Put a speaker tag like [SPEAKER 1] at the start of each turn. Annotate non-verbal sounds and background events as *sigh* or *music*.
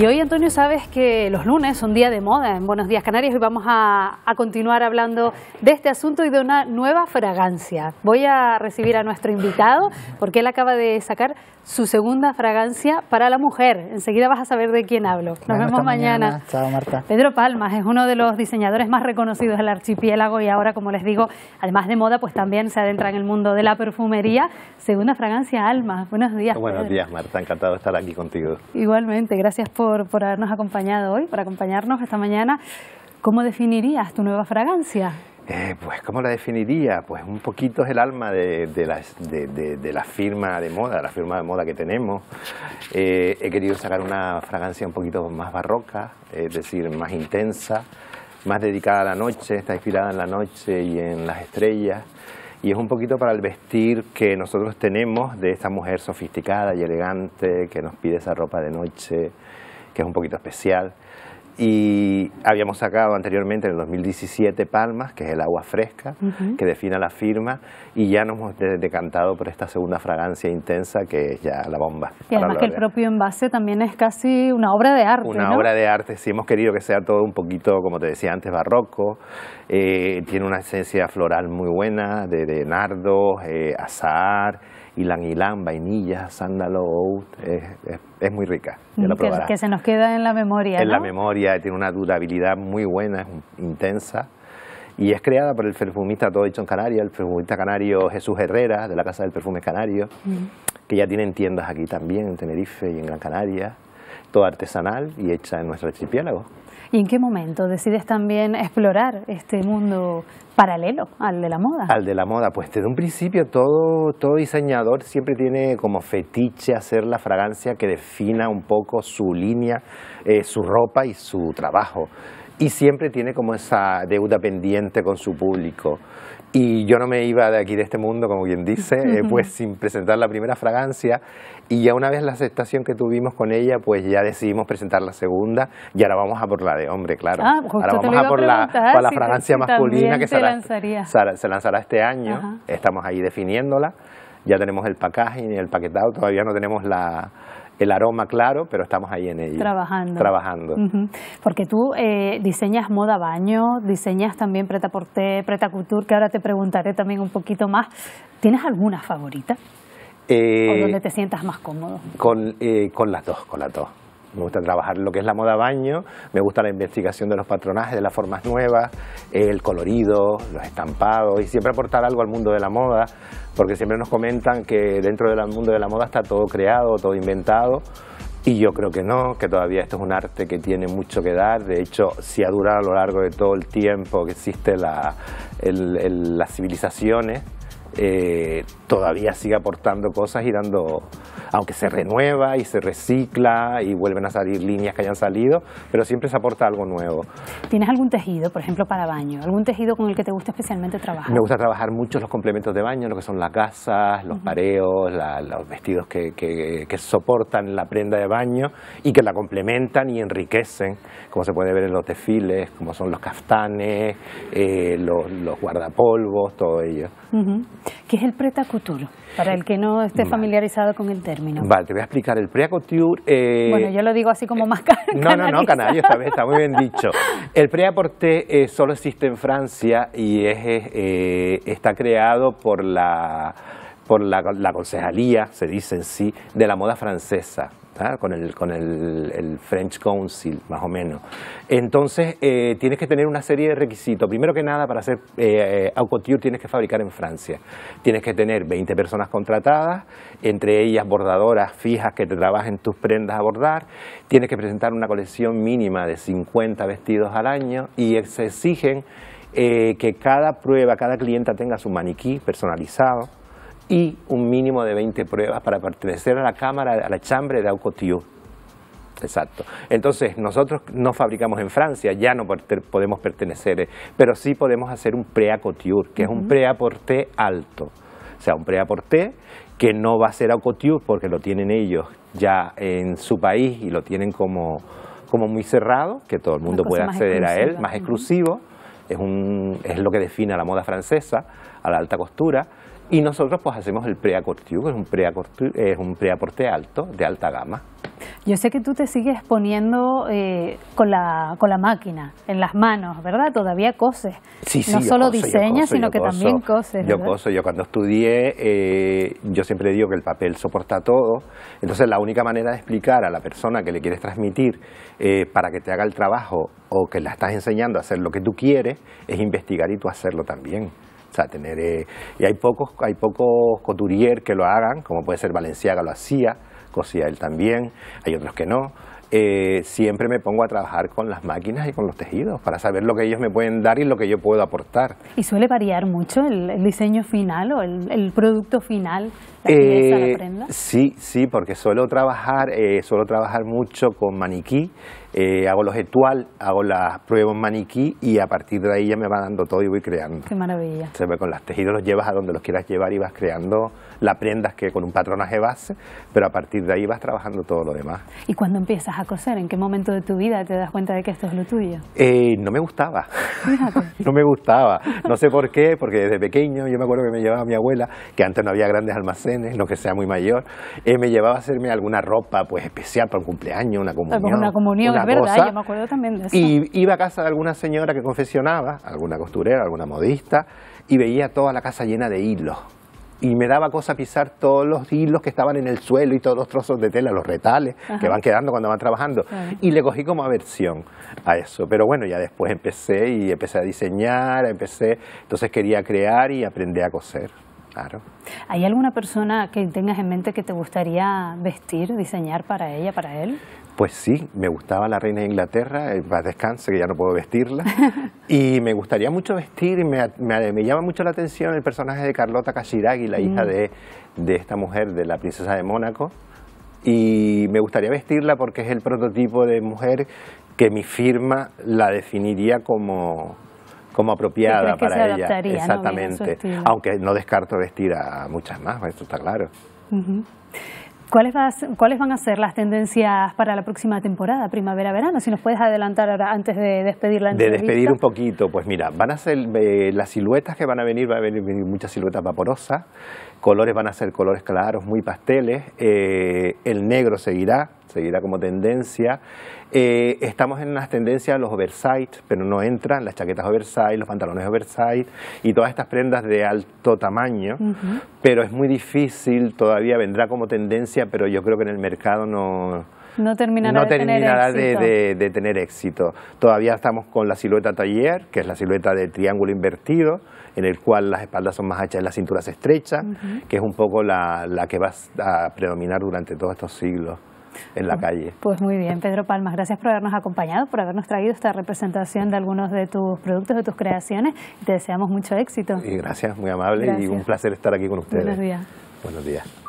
[SPEAKER 1] Y hoy, Antonio, sabes que los lunes son día de moda en Buenos Días Canarias y vamos a, continuar hablando de este asunto y de una nueva fragancia. Voy a recibir a nuestro invitado porque él acaba de sacar su segunda fragancia para la mujer. Enseguida vas a saber de quién hablo. Nos vemos mañana. Chao, Marta. Pedro Palmas es uno de los diseñadores más reconocidos del archipiélago y ahora, como les digo, además de moda, pues también se adentra en el mundo de la perfumería. Segunda fragancia, Alma. Buenos días. Buenos días,
[SPEAKER 2] Marta. Encantado de estar aquí contigo.
[SPEAKER 1] Igualmente. Gracias por por, habernos acompañado hoy, por acompañarnos esta mañana. ¿Cómo definirías tu nueva fragancia?
[SPEAKER 2] Eh, pues, ¿cómo la definiría? Pues un poquito es el alma de, la, de firma de moda, la firma de moda que tenemos. Eh, he querido sacar una fragancia un poquito más barroca, es decir, más intensa, más dedicada a la noche, está inspirada en la noche y en las estrellas. Y es un poquito para el vestir que nosotros tenemos de esta mujer sofisticada y elegante que nos pide esa ropa de noche, que es un poquito especial. Y habíamos sacado anteriormente, en el 2017, Palmas, que es el agua fresca, que define la firma, y ya nos hemos decantado por esta segunda fragancia intensa, que es ya la bomba. Y además que el
[SPEAKER 1] propio envase también es casi una obra de arte. Una obra
[SPEAKER 2] de arte, sí, hemos querido que sea todo un poquito, como te decía antes, barroco, eh, tiene una esencia floral muy buena, de, nardo nardos, eh, azahar ylang ylang, vainilla, sándalo, oud, es, muy rica. Ya que, que, se
[SPEAKER 1] nos queda en la memoria. En la
[SPEAKER 2] memoria, tiene una durabilidad muy buena, intensa. Y es creada por el perfumista todo hecho en Canarias, el perfumista canario Jesús Herrera, de la Casa del Perfume Canario, mm. que ya tienen tiendas aquí también, en Tenerife y en Gran Canaria, todo artesanal y hecha en nuestro archipiélago.
[SPEAKER 1] ¿Y en qué momento decides también explorar este mundo paralelo al de la moda?
[SPEAKER 2] Al de la moda, pues desde un principio todo, todo diseñador siempre tiene como fetiche hacer la fragancia que defina un poco su línea, eh, su ropa y su trabajo. Y siempre tiene como esa deuda pendiente con su público. Y yo no me iba de aquí, de este mundo, como quien dice, eh, pues sin presentar la primera fragancia. Y ya una vez la aceptación que tuvimos con ella, pues ya decidimos presentar la segunda y ahora vamos a por la hombre, claro. Ah, ahora vamos a por la, fragancia masculina que se, lanzaría. se lanzará este año. Estamos ahí definiéndola. Ya tenemos el packaging, y el paquetado, todavía no tenemos la, el aroma claro, pero estamos ahí en ello. Trabajando. Trabajando.
[SPEAKER 1] Porque tú eh, diseñas moda baño, diseñas también preta porté, preta couture, que ahora te preguntaré también un poquito más. ¿Tienes alguna favorita?
[SPEAKER 2] Eh, donde te
[SPEAKER 1] sientas más cómodo?
[SPEAKER 2] Con, eh, con las dos, con las dos. Me gusta trabajar lo que es la moda baño, me gusta la investigación de los patronajes, de las formas nuevas, el colorido, los estampados y siempre aportar algo al mundo de la moda, porque siempre nos comentan que dentro del mundo de la moda está todo creado, todo inventado. Y yo creo que no, que todavía esto es un arte que tiene mucho que dar. De hecho, si ha durado a lo largo de todo el tiempo que existen las civilizaciones, eh, todavía sigue aportando cosas y dando, aunque se renueva y se recicla y vuelven a salir líneas que hayan salido, pero siempre se aporta algo nuevo.
[SPEAKER 1] ¿Tienes algún tejido, por ejemplo, para baño? ¿Algún tejido con el que te gusta especialmente trabajar? Me
[SPEAKER 2] gusta trabajar mucho los complementos de baño, lo que son las casas, los pareos, los vestidos que, soportan la prenda de baño y que la complementan y enriquecen, como se puede ver en los desfiles, como son los caftanes, eh, los, guardapolvos, todo ello.
[SPEAKER 1] ¿Qué es el Preta Couture? Para el que no esté familiarizado con el término.
[SPEAKER 2] Vale, te voy a explicar. El pre Couture... Eh, bueno, yo
[SPEAKER 1] lo digo así como más caro. No, no, no, canario, está,
[SPEAKER 2] está muy bien dicho. El pre aporté eh, solo existe en Francia y es, eh, está creado por la por la, concejalía, se dice en sí, de la moda francesa, ¿ah? con, el, con el, French Council, más o menos. Entonces, eh, tienes que tener una serie de requisitos. Primero que nada, para hacer eh, eh couture tienes que fabricar en Francia. Tienes que tener 20 personas contratadas, entre ellas bordadoras fijas que te trabajen tus prendas a bordar. Tienes que presentar una colección mínima de 50 vestidos al año y se exigen eh, que cada prueba, cada clienta tenga su maniquí personalizado y un mínimo de 20 pruebas para pertenecer a la Cámara, a la Chambre de couture... Exacto. Entonces, nosotros no fabricamos en Francia, ya no podemos pertenecer, eh, pero sí podemos hacer un pre couture... que es un pre-aporté alto. O sea, un pre-aporté que no va a ser couture... porque lo tienen ellos ya en su país y lo tienen como, como muy cerrado, que todo el mundo pueda acceder a él, más exclusivo. Es, un, es lo que define a la moda francesa, a la alta costura y nosotros pues hacemos el preacortiu, que es un, es un preaporte alto, de alta gama.
[SPEAKER 1] Yo sé que tú te sigues poniendo eh, con, la, con la máquina, en las manos, ¿verdad? Todavía cose no solo diseñas, sino que también coses. Yo coso,
[SPEAKER 2] yo cuando estudié, eh, yo siempre digo que el papel soporta todo. Entonces la única manera de explicar a la persona que le quieres transmitir eh, para que te haga el trabajo o que la estás enseñando a hacer lo que tú quieres es investigar y tú hacerlo también tener, eh, y hay pocos, hay pocos que lo hagan, como puede ser Valenciaga lo hacía, cosía él también, hay otros que no. Eh, siempre me pongo a trabajar con las máquinas y con los tejidos para saber lo que ellos me pueden dar y lo que yo puedo aportar.
[SPEAKER 1] ¿Y suele variar mucho el, diseño final o el, producto final? La eh, la prenda?
[SPEAKER 2] Sí, sí, porque suelo trabajar, suelo trabajar mucho con maniquí eh, hago los actual hago las pruebas en maniquí y a partir de ahí ya me va dando todo y voy creando. Qué maravilla. Se ve con los tejidos los llevas a donde los quieras llevar y vas creando las prendas que con un patronaje base, pero a partir de ahí vas trabajando todo lo demás.
[SPEAKER 1] ¿Y cuándo empiezas a coser? ¿En qué momento de tu vida te das cuenta de que esto es lo tuyo?
[SPEAKER 2] Eh, no me gustaba. *laughs* no me gustaba. No sé por qué, porque desde pequeño yo me acuerdo que me llevaba mi abuela, que antes no había grandes almacenes, no que sea muy mayor, eh, me llevaba a hacerme alguna ropa pues especial para un cumpleaños, una comunión. Pues una
[SPEAKER 1] comunión verdad, Yo me acuerdo también de eso. Y
[SPEAKER 2] iba a casa de alguna señora que confeccionaba, alguna costurera, alguna modista, y veía toda la casa llena de hilos. Y me daba cosa pisar todos los hilos que estaban en el suelo y todos los trozos de tela, los retales que van quedando cuando van trabajando. Y le cogí como aversión a eso. Pero bueno, ya después empecé y empecé a diseñar, empecé, entonces quería crear y aprendí a coser. Claro.
[SPEAKER 1] ¿Hay alguna persona que tengas en mente que te gustaría vestir, diseñar para ella, para él?
[SPEAKER 2] Pues sí, me gustaba la reina de Inglaterra, más eh, descanse, que ya no puedo vestirla. *laughs* y me gustaría mucho vestir, me, me, llama mucho la atención el personaje de Carlota Casiraghi, la hija mm. de, esta mujer, de la princesa de Mónaco. Y me gustaría vestirla porque es el prototipo de mujer que mi firma la definiría como, como apropiada para ella. Exactamente. Aunque no descarto vestir a muchas más, eso está claro.
[SPEAKER 1] ¿Cuáles, ¿Cuáles van a ser las tendencias para la próxima temporada, primavera-verano? Si nos puedes adelantar ahora antes de despedir la entrevista. De despedir un
[SPEAKER 2] poquito, pues mira, van a ser eh, las siluetas que van a venir, van a venir, muchas siluetas vaporosas, colores van a ser colores claros, muy pasteles, eh, el negro seguirá, seguirá como tendencia. Eh, estamos en las tendencias de los oversight, pero no entran las chaquetas oversight, los pantalones oversight y todas estas prendas de alto tamaño, pero es muy difícil, todavía vendrá como tendencia, pero yo creo que en el mercado no,
[SPEAKER 1] no terminará, de,
[SPEAKER 2] tener éxito. Todavía estamos con la silueta taller, que es la silueta de triángulo invertido, en el cual las espaldas son más anchas y las cinturas estrechas, que es un poco la, la que va a predominar durante todos estos siglos en la calle.
[SPEAKER 1] Pues muy bien, Pedro Palmas, gracias por habernos acompañado, por habernos traído esta representación de algunos de tus productos, de tus creaciones. Te deseamos mucho éxito. Y gracias, muy amable y un placer estar aquí con ustedes. días. Buenos días.